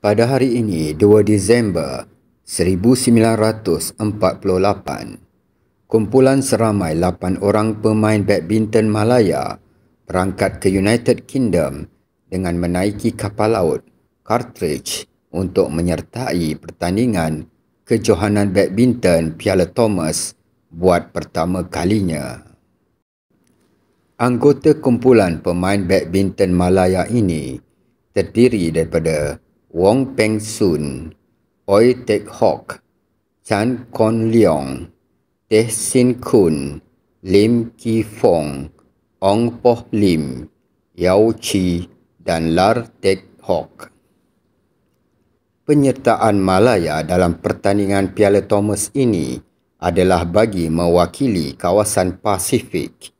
pada hari ini 2 Disember 1948, kumpulan seramai 8 orang pemain badminton Malaya berangkat ke United Kingdom dengan menaiki kapal laut Cartridge untuk menyertai pertandingan kejohanan badminton Piala Thomas buat pertama kalinya. Anggota kumpulan pemain badminton Malaya ini terdiri daripada Wong Peng Soon, Oi Teck Hock, Chan Kon Leong, Teh Sin Kun, Lim Ki Fong, Ong Poh Lim, Yao Chi dan Lar Teck Hock. Penyertaan Malaya dalam pertandingan Piala Thomas ini adalah bagi mewakili kawasan Pasifik.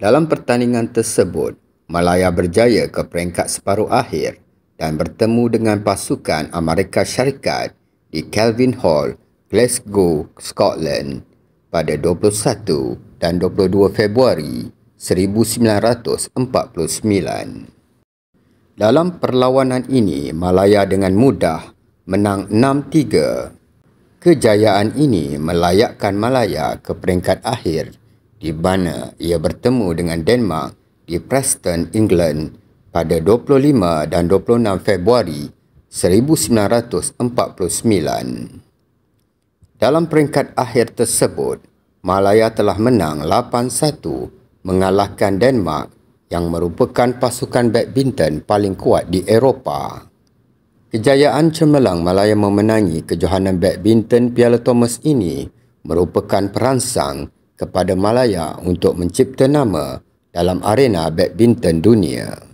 Dalam pertandingan tersebut, Malaya berjaya ke peringkat separuh akhir – dan bertemu dengan pasukan Amerika Syarikat di Kelvin Hall, Glasgow, Scotland pada 21 dan 22 Februari 1949. Dalam perlawanan ini, Malaya dengan mudah menang 6-3. Kejayaan ini melayakkan Malaya ke peringkat akhir di mana ia bertemu dengan Denmark di Preston, England pada 25 dan 26 Februari 1949. Dalam peringkat akhir tersebut, Malaya telah menang 8-1 mengalahkan Denmark yang merupakan pasukan badminton paling kuat di Eropah. Kejayaan cemerlang Malaya memenangi kejohanan badminton Piala Thomas ini merupakan perangsang kepada Malaya untuk mencipta nama dalam arena badminton dunia.